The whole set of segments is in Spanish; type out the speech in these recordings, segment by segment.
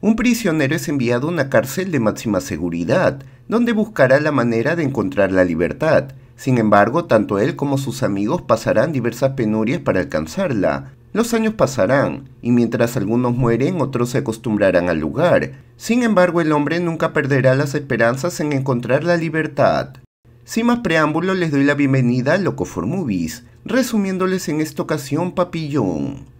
Un prisionero es enviado a una cárcel de máxima seguridad, donde buscará la manera de encontrar la libertad. Sin embargo, tanto él como sus amigos pasarán diversas penurias para alcanzarla. Los años pasarán, y mientras algunos mueren, otros se acostumbrarán al lugar. Sin embargo, el hombre nunca perderá las esperanzas en encontrar la libertad. Sin más preámbulo, les doy la bienvenida a Loco for Movies, resumiéndoles en esta ocasión Papillón.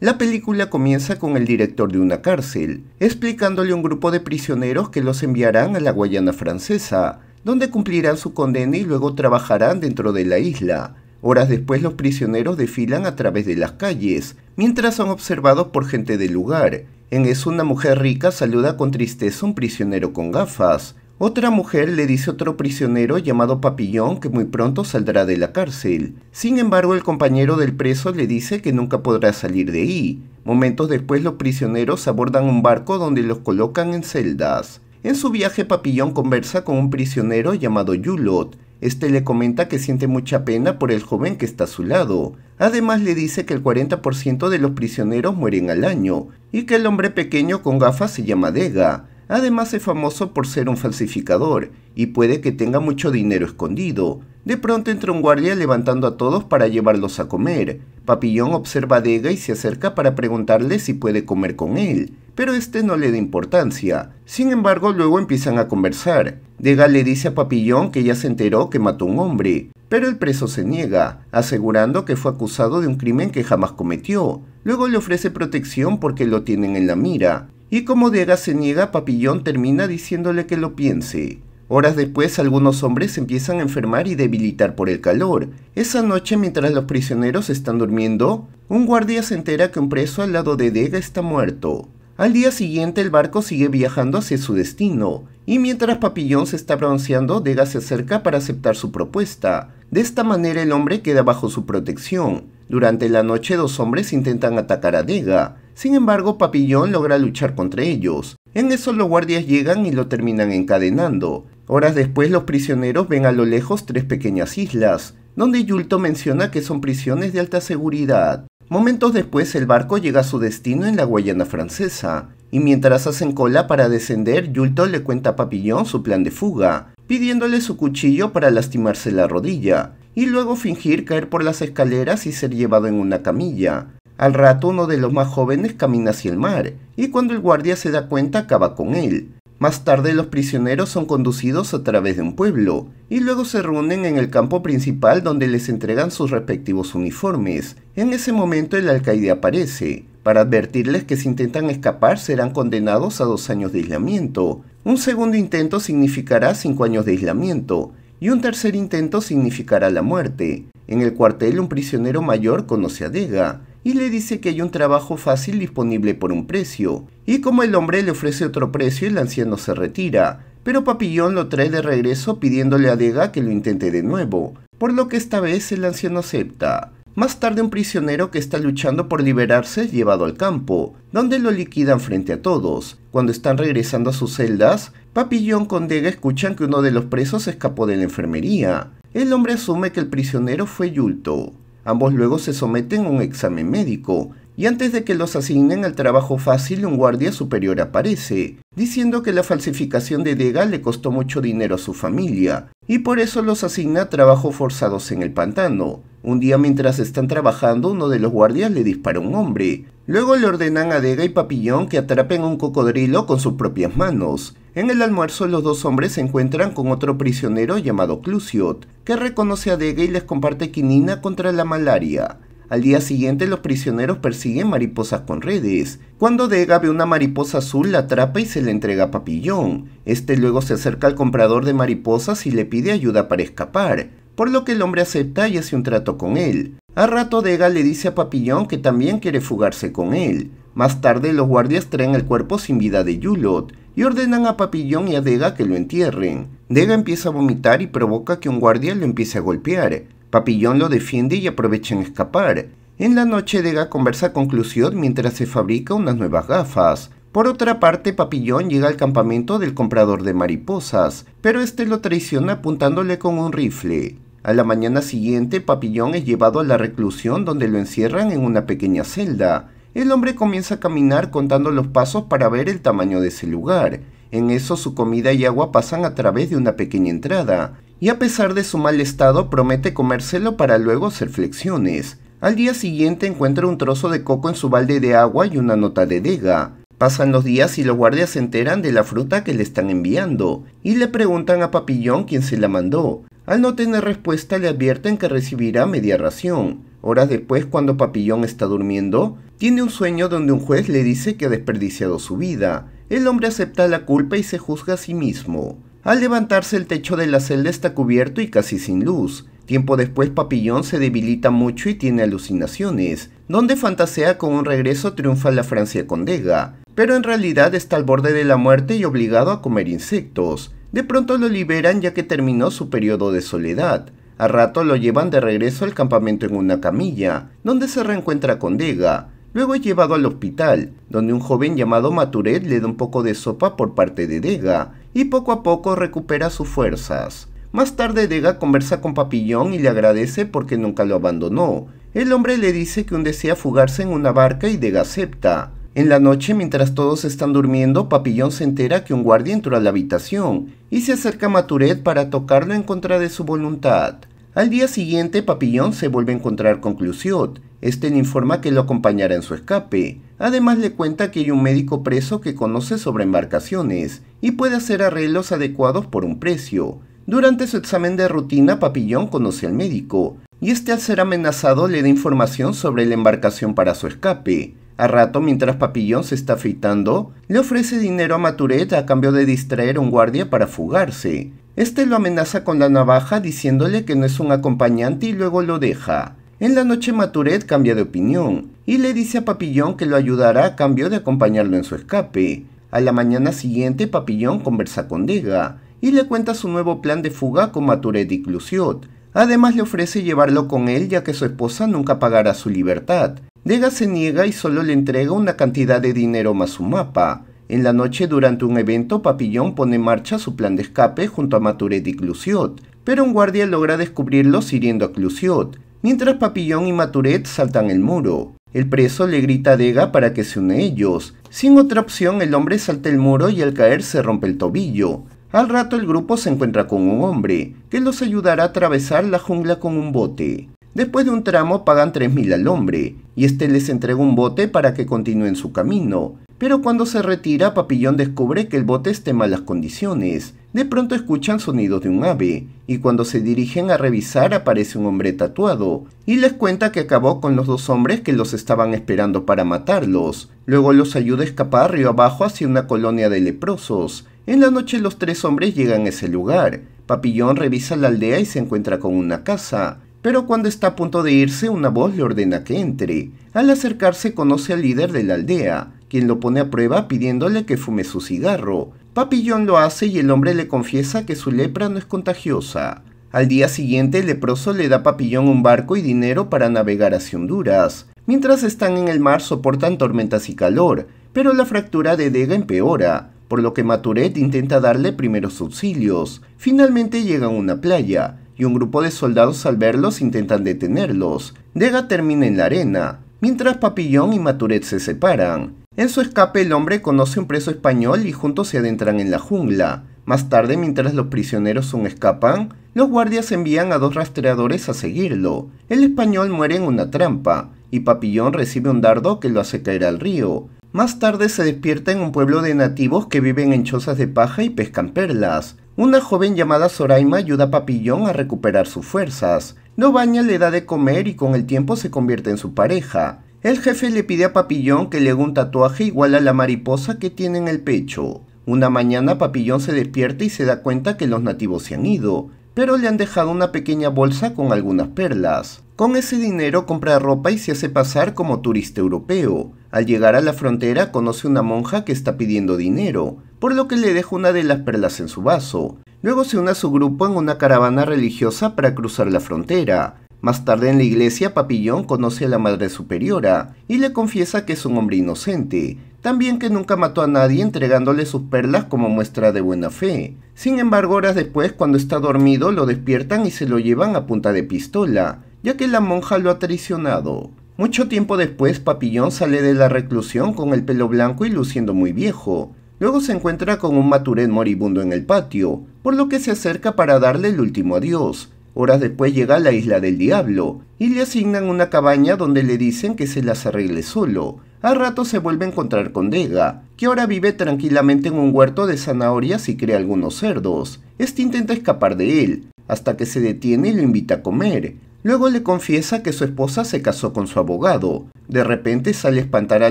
La película comienza con el director de una cárcel, explicándole a un grupo de prisioneros que los enviarán a la Guayana francesa, donde cumplirán su condena y luego trabajarán dentro de la isla. Horas después los prisioneros desfilan a través de las calles, mientras son observados por gente del lugar. En eso una mujer rica saluda con tristeza a un prisionero con gafas, otra mujer le dice a otro prisionero llamado Papillón que muy pronto saldrá de la cárcel. Sin embargo, el compañero del preso le dice que nunca podrá salir de ahí. Momentos después, los prisioneros abordan un barco donde los colocan en celdas. En su viaje, Papillón conversa con un prisionero llamado Yulot. Este le comenta que siente mucha pena por el joven que está a su lado. Además le dice que el 40% de los prisioneros mueren al año y que el hombre pequeño con gafas se llama Dega. Además es famoso por ser un falsificador y puede que tenga mucho dinero escondido. De pronto entra un guardia levantando a todos para llevarlos a comer. Papillón observa a Dega y se acerca para preguntarle si puede comer con él, pero este no le da importancia. Sin embargo, luego empiezan a conversar. Dega le dice a Papillón que ya se enteró que mató a un hombre, pero el preso se niega, asegurando que fue acusado de un crimen que jamás cometió. Luego le ofrece protección porque lo tienen en la mira. Y como Dega se niega, Papillón termina diciéndole que lo piense. Horas después, algunos hombres empiezan a enfermar y debilitar por el calor. Esa noche, mientras los prisioneros están durmiendo, un guardia se entera que un preso al lado de Dega está muerto. Al día siguiente, el barco sigue viajando hacia su destino, y mientras Papillón se está bronceando, Dega se acerca para aceptar su propuesta. De esta manera, el hombre queda bajo su protección. Durante la noche, dos hombres intentan atacar a Dega, sin embargo, Papillón logra luchar contra ellos. En eso los guardias llegan y lo terminan encadenando. Horas después los prisioneros ven a lo lejos tres pequeñas islas, donde Yulto menciona que son prisiones de alta seguridad. Momentos después el barco llega a su destino en la Guayana francesa, y mientras hacen cola para descender, Yulto le cuenta a Papillón su plan de fuga, pidiéndole su cuchillo para lastimarse la rodilla, y luego fingir caer por las escaleras y ser llevado en una camilla. Al rato uno de los más jóvenes camina hacia el mar, y cuando el guardia se da cuenta acaba con él. Más tarde los prisioneros son conducidos a través de un pueblo, y luego se reúnen en el campo principal donde les entregan sus respectivos uniformes. En ese momento el alcaide aparece, para advertirles que si intentan escapar serán condenados a dos años de aislamiento. Un segundo intento significará cinco años de aislamiento, y un tercer intento significará la muerte. En el cuartel un prisionero mayor conoce a Dega, y le dice que hay un trabajo fácil disponible por un precio. Y como el hombre le ofrece otro precio, el anciano se retira, pero Papillón lo trae de regreso pidiéndole a Dega que lo intente de nuevo, por lo que esta vez el anciano acepta. Más tarde un prisionero que está luchando por liberarse es llevado al campo, donde lo liquidan frente a todos. Cuando están regresando a sus celdas, Papillón con Dega escuchan que uno de los presos escapó de la enfermería. El hombre asume que el prisionero fue Yulto. Ambos luego se someten a un examen médico, y antes de que los asignen al trabajo fácil, un guardia superior aparece, diciendo que la falsificación de Dega le costó mucho dinero a su familia, y por eso los asigna a trabajos forzados en el pantano, un día mientras están trabajando, uno de los guardias le dispara a un hombre. Luego le ordenan a Dega y Papillón que atrapen un cocodrilo con sus propias manos. En el almuerzo los dos hombres se encuentran con otro prisionero llamado Clusiot, que reconoce a Dega y les comparte quinina contra la malaria. Al día siguiente los prisioneros persiguen mariposas con redes. Cuando Dega ve una mariposa azul la atrapa y se la entrega a Papillón. Este luego se acerca al comprador de mariposas y le pide ayuda para escapar por lo que el hombre acepta y hace un trato con él. A rato Dega le dice a Papillón que también quiere fugarse con él. Más tarde los guardias traen el cuerpo sin vida de Julot, y ordenan a Papillón y a Dega que lo entierren. Dega empieza a vomitar y provoca que un guardia lo empiece a golpear. Papillón lo defiende y aprovecha escapar. En la noche Dega conversa con Clusiot mientras se fabrica unas nuevas gafas. Por otra parte, Papillón llega al campamento del comprador de mariposas, pero este lo traiciona apuntándole con un rifle. A la mañana siguiente, Papillón es llevado a la reclusión donde lo encierran en una pequeña celda. El hombre comienza a caminar contando los pasos para ver el tamaño de ese lugar. En eso su comida y agua pasan a través de una pequeña entrada, y a pesar de su mal estado promete comérselo para luego hacer flexiones. Al día siguiente encuentra un trozo de coco en su balde de agua y una nota de dega. Pasan los días y los guardias se enteran de la fruta que le están enviando, y le preguntan a Papillón quién se la mandó. Al no tener respuesta le advierten que recibirá media ración. Horas después, cuando Papillón está durmiendo, tiene un sueño donde un juez le dice que ha desperdiciado su vida. El hombre acepta la culpa y se juzga a sí mismo. Al levantarse el techo de la celda está cubierto y casi sin luz. Tiempo después Papillón se debilita mucho y tiene alucinaciones, donde fantasea con un regreso triunfa la Francia Condega, pero en realidad está al borde de la muerte y obligado a comer insectos. De pronto lo liberan ya que terminó su periodo de soledad. A rato lo llevan de regreso al campamento en una camilla, donde se reencuentra con Dega. Luego es llevado al hospital, donde un joven llamado Maturet le da un poco de sopa por parte de Dega, y poco a poco recupera sus fuerzas. Más tarde Dega conversa con Papillón y le agradece porque nunca lo abandonó. El hombre le dice que un desea fugarse en una barca y Dega acepta. En la noche, mientras todos están durmiendo, Papillón se entera que un guardia entró a la habitación y se acerca a Maturet para tocarlo en contra de su voluntad. Al día siguiente, Papillón se vuelve a encontrar con Clusiot. Este le informa que lo acompañará en su escape. Además, le cuenta que hay un médico preso que conoce sobre embarcaciones y puede hacer arreglos adecuados por un precio. Durante su examen de rutina, Papillón conoce al médico, y este al ser amenazado le da información sobre la embarcación para su escape. A rato, mientras Papillón se está afeitando, le ofrece dinero a Maturet a cambio de distraer a un guardia para fugarse. Este lo amenaza con la navaja diciéndole que no es un acompañante y luego lo deja. En la noche Maturet cambia de opinión y le dice a Papillón que lo ayudará a cambio de acompañarlo en su escape. A la mañana siguiente Papillón conversa con Dega y le cuenta su nuevo plan de fuga con Maturet y Clusiot. Además le ofrece llevarlo con él ya que su esposa nunca pagará su libertad. Dega se niega y solo le entrega una cantidad de dinero más su mapa. En la noche, durante un evento, Papillón pone en marcha su plan de escape junto a Maturet y Clusiot, pero un guardia logra descubrirlos hiriendo a Clusiot, mientras Papillón y Maturet saltan el muro. El preso le grita a Dega para que se une a ellos. Sin otra opción, el hombre salta el muro y al caer se rompe el tobillo. Al rato el grupo se encuentra con un hombre, que los ayudará a atravesar la jungla con un bote. Después de un tramo pagan 3.000 al hombre, y este les entrega un bote para que continúen su camino. Pero cuando se retira, Papillón descubre que el bote está en malas condiciones. De pronto escuchan sonidos de un ave, y cuando se dirigen a revisar aparece un hombre tatuado, y les cuenta que acabó con los dos hombres que los estaban esperando para matarlos. Luego los ayuda a escapar río abajo hacia una colonia de leprosos. En la noche los tres hombres llegan a ese lugar. Papillón revisa la aldea y se encuentra con una casa. Pero cuando está a punto de irse, una voz le ordena que entre. Al acercarse conoce al líder de la aldea, quien lo pone a prueba pidiéndole que fume su cigarro. Papillón lo hace y el hombre le confiesa que su lepra no es contagiosa. Al día siguiente, el leproso le da a Papillón un barco y dinero para navegar hacia Honduras. Mientras están en el mar soportan tormentas y calor, pero la fractura de Dega empeora, por lo que Maturet intenta darle primeros auxilios. Finalmente llegan a una playa, y un grupo de soldados al verlos intentan detenerlos. Dega termina en la arena, mientras Papillón y Maturet se separan. En su escape el hombre conoce a un preso español y juntos se adentran en la jungla. Más tarde, mientras los prisioneros aún escapan, los guardias envían a dos rastreadores a seguirlo. El español muere en una trampa, y Papillón recibe un dardo que lo hace caer al río. Más tarde se despierta en un pueblo de nativos que viven en chozas de paja y pescan perlas. Una joven llamada Soraima ayuda a Papillón a recuperar sus fuerzas. No baña, le da de comer y con el tiempo se convierte en su pareja. El jefe le pide a Papillón que le haga un tatuaje igual a la mariposa que tiene en el pecho. Una mañana Papillón se despierta y se da cuenta que los nativos se han ido, pero le han dejado una pequeña bolsa con algunas perlas. Con ese dinero compra ropa y se hace pasar como turista europeo. Al llegar a la frontera conoce una monja que está pidiendo dinero por lo que le deja una de las perlas en su vaso. Luego se une a su grupo en una caravana religiosa para cruzar la frontera. Más tarde en la iglesia, Papillón conoce a la Madre Superiora y le confiesa que es un hombre inocente, también que nunca mató a nadie entregándole sus perlas como muestra de buena fe. Sin embargo, horas después, cuando está dormido, lo despiertan y se lo llevan a punta de pistola, ya que la monja lo ha traicionado. Mucho tiempo después, Papillón sale de la reclusión con el pelo blanco y luciendo muy viejo, Luego se encuentra con un Maturén moribundo en el patio, por lo que se acerca para darle el último adiós. Horas después llega a la isla del diablo y le asignan una cabaña donde le dicen que se las arregle solo. A rato se vuelve a encontrar con Dega, que ahora vive tranquilamente en un huerto de zanahorias y crea algunos cerdos. Este intenta escapar de él, hasta que se detiene y lo invita a comer. Luego le confiesa que su esposa se casó con su abogado. De repente sale a espantar a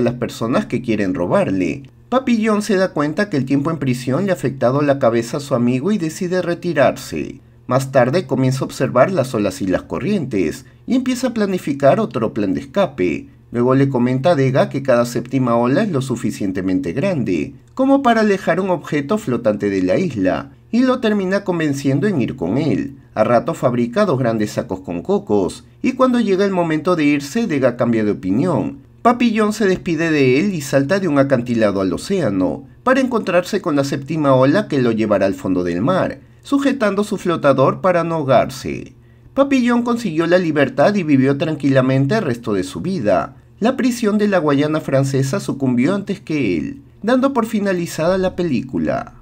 las personas que quieren robarle. Papillón se da cuenta que el tiempo en prisión le ha afectado la cabeza a su amigo y decide retirarse. Más tarde comienza a observar las olas y las corrientes y empieza a planificar otro plan de escape. Luego le comenta a Dega que cada séptima ola es lo suficientemente grande, como para alejar un objeto flotante de la isla, y lo termina convenciendo en ir con él. A rato fabrica dos grandes sacos con cocos, y cuando llega el momento de irse, Dega cambia de opinión, Papillón se despide de él y salta de un acantilado al océano, para encontrarse con la séptima ola que lo llevará al fondo del mar, sujetando su flotador para no ahogarse. Papillón consiguió la libertad y vivió tranquilamente el resto de su vida. La prisión de la Guayana francesa sucumbió antes que él, dando por finalizada la película.